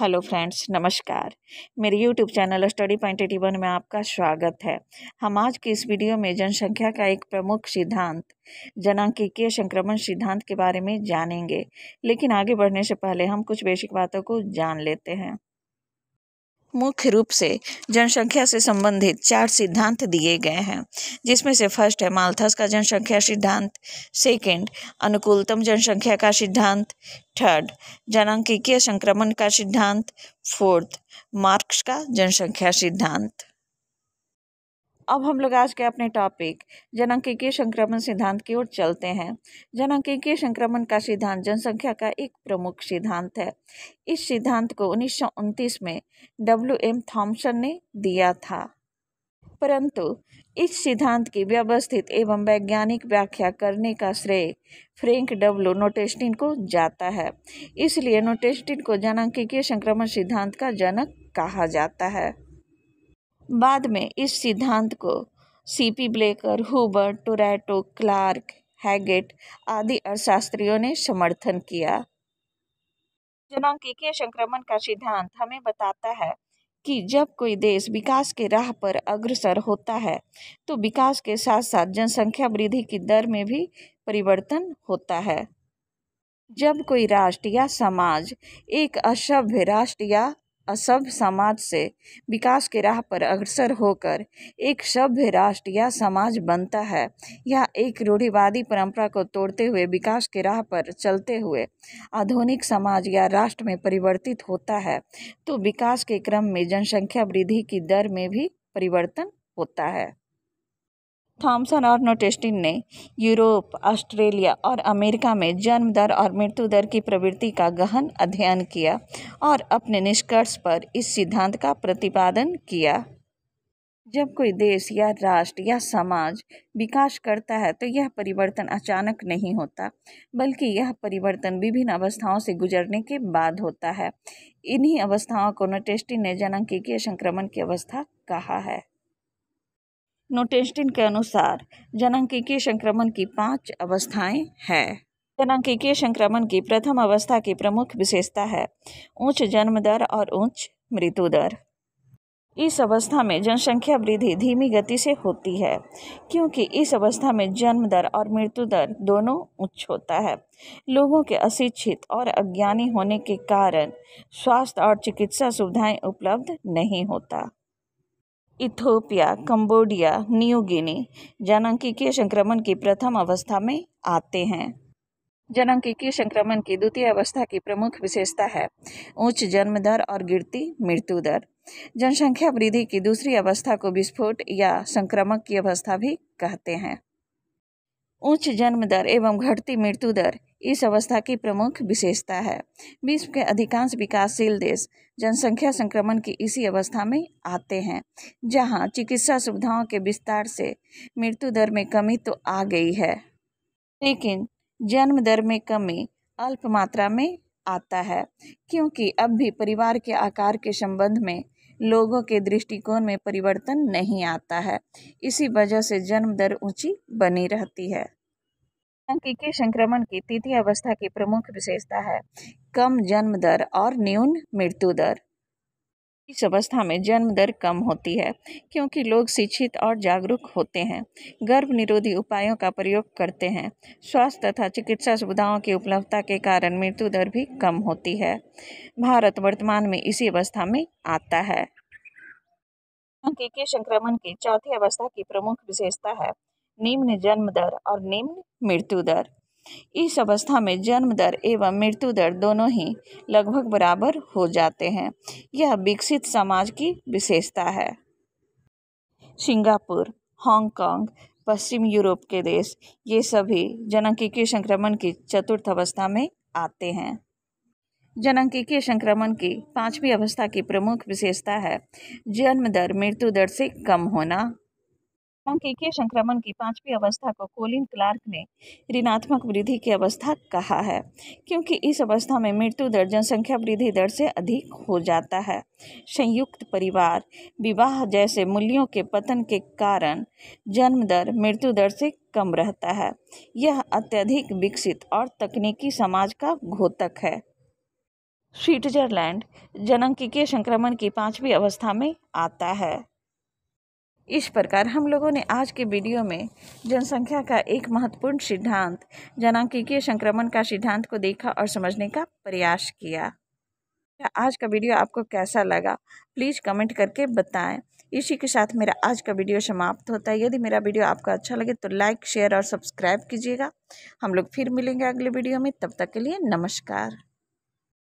hello friends नमस्कार मेरे YouTube channel study point eighty one में आपका स्वागत है हम आज की इस वीडियो में जनसंख्या का एक प्रमुख सिद्धांत जनांकीय संक्रमण सिद्धांत के बारे में जानेंगे लेकिन आगे बढ़ने से पहले हम कुछ बेसिक बातों को जान लेते हैं मुख्य रूप से जनसंख्या से संबंधित चार सिद्धांत दिए गए हैं जिसमें से फर्स्ट है माल्थस का जनसंख्या सिद्धांत सेकंड अनुकूलतम जनसंख्या का सिद्धांत थर्ड जनांकिकीय संक्रमण का सिद्धांत फोर्थ मार्क्स का जनसंख्या सिद्धांत अब हम लोग आज के अपने टॉपिक जनांकिकीय संक्रमण सिद्धांत की ओर चलते हैं जनांकिकीय संक्रमण का सिद्धांत जनसंख्या का एक प्रमुख सिद्धांत है इस सिद्धांत को उन्नीस में डब्ल्यू एम थॉम्सन ने दिया था परंतु इस सिद्धांत की व्यवस्थित एवं वैज्ञानिक व्याख्या करने का श्रेय फ्रेंक डब्ल्यू नोटेस्टिन को जाता है इसलिए नोटेस्टिन को जनांकिकीय संक्रमण सिद्धांत का जनक कहा जाता है बाद में इस सिद्धांत को सीपी पी ब्लेकर हुबर टोरेटो क्लार्क हैगेट आदि अर्थशास्त्रियों ने समर्थन किया जनांकिकीय संक्रमण का सिद्धांत हमें बताता है कि जब कोई देश विकास के राह पर अग्रसर होता है तो विकास के साथ साथ जनसंख्या वृद्धि की दर में भी परिवर्तन होता है जब कोई राष्ट्र या समाज एक असभ्य राष्ट्र या असभ्य समाज से विकास के राह पर अग्रसर होकर एक सभ्य राष्ट्र या समाज बनता है या एक रूढ़िवादी परंपरा को तोड़ते हुए विकास के राह पर चलते हुए आधुनिक समाज या राष्ट्र में परिवर्तित होता है तो विकास के क्रम में जनसंख्या वृद्धि की दर में भी परिवर्तन होता है थॉमसन और नोटेस्टिन ने यूरोप ऑस्ट्रेलिया और अमेरिका में जन्म दर और मृत्यु दर की प्रवृत्ति का गहन अध्ययन किया और अपने निष्कर्ष पर इस सिद्धांत का प्रतिपादन किया जब कोई देश या राष्ट्र या समाज विकास करता है तो यह परिवर्तन अचानक नहीं होता बल्कि यह परिवर्तन विभिन्न अवस्थाओं से गुजरने के बाद होता है इन्हीं अवस्थाओं को नोटेस्टी ने जननांकिकीय संक्रमण की अवस्था कहा है नोटेस्टिन के अनुसार जननांकिकीय संक्रमण की पांच अवस्थाएं हैं जननांकिकीय संक्रमण की प्रथम अवस्था की प्रमुख विशेषता है उच्च जन्म दर और उच्च मृत्यु दर इस अवस्था में जनसंख्या वृद्धि धीमी गति से होती है क्योंकि इस अवस्था में जन्म दर और मृत्यु दर दोनों उच्च होता है लोगों के अशिक्षित और अज्ञानी होने के कारण स्वास्थ्य और चिकित्सा सुविधाएं उपलब्ध नहीं होता इथोपिया कंबोडिया न्यू गिनी जनांकिकीय संक्रमण की प्रथम अवस्था में आते हैं जनांकिकीय संक्रमण की द्वितीय अवस्था की प्रमुख विशेषता है उच्च जन्म दर और गिरती मृत्यु दर जनसंख्या वृद्धि की दूसरी अवस्था को विस्फोट या संक्रमक की अवस्था भी कहते हैं उच्च जन्म दर एवं घटती मृत्यु दर इस अवस्था की प्रमुख विशेषता है विश्व के अधिकांश विकासशील देश जनसंख्या संक्रमण की इसी अवस्था में आते हैं जहां चिकित्सा सुविधाओं के विस्तार से मृत्यु दर में कमी तो आ गई है लेकिन जन्म दर में कमी अल्प मात्रा में आता है क्योंकि अब भी परिवार के आकार के संबंध में लोगों के दृष्टिकोण में परिवर्तन नहीं आता है इसी वजह से जन्म दर ऊंची बनी रहती है अंक के संक्रमण की तृतीय अवस्था की प्रमुख विशेषता है कम जन्म दर और न्यून मृत्यु दर इस अवस्था में जन्म दर कम होती है क्योंकि लोग शिक्षित और जागरूक होते हैं गर्भ निरोधी उपायों का प्रयोग करते हैं स्वास्थ्य तथा चिकित्सा सुविधाओं की उपलब्धता के कारण मृत्यु दर भी कम होती है भारत वर्तमान में इसी अवस्था में आता है के संक्रमण की चौथी अवस्था की प्रमुख विशेषता है निम्न जन्म दर और निम्न मृत्यु दर इस अवस्था में जन्म दर एवं मृत्यु दर दोनों ही लगभग बराबर हो जाते हैं यह विकसित समाज की विशेषता है सिंगापुर हांगकांग पश्चिम यूरोप के देश ये सभी जनंकिकीय संक्रमण की चतुर्थ अवस्था में आते हैं जनंकिकीय संक्रमण की पांचवी अवस्था की प्रमुख विशेषता है जन्म दर मृत्यु दर से कम होना सांख्यिकीय संक्रमण की पांचवी अवस्था को कोलिन क्लार्क ने ऋणात्मक वृद्धि की अवस्था कहा है क्योंकि इस अवस्था में मृत्यु दर जनसंख्या वृद्धि दर से अधिक हो जाता है संयुक्त परिवार विवाह जैसे मूल्यों के पतन के कारण जन्म दर मृत्यु दर से कम रहता है यह अत्यधिक विकसित और तकनीकी समाज का घोतक है स्विट्जरलैंड जनंकिकीय संक्रमण की पांचवी अवस्था में आता है इस प्रकार हम लोगों ने आज के वीडियो में जनसंख्या का एक महत्वपूर्ण सिद्धांत जनांकिकीय संक्रमण का सिद्धांत को देखा और समझने का प्रयास किया आज का वीडियो आपको कैसा लगा प्लीज़ कमेंट करके बताएं इसी के साथ मेरा आज का वीडियो समाप्त होता है यदि मेरा वीडियो आपको अच्छा लगे तो लाइक शेयर और सब्सक्राइब कीजिएगा हम लोग फिर मिलेंगे अगले वीडियो में तब तक के लिए नमस्कार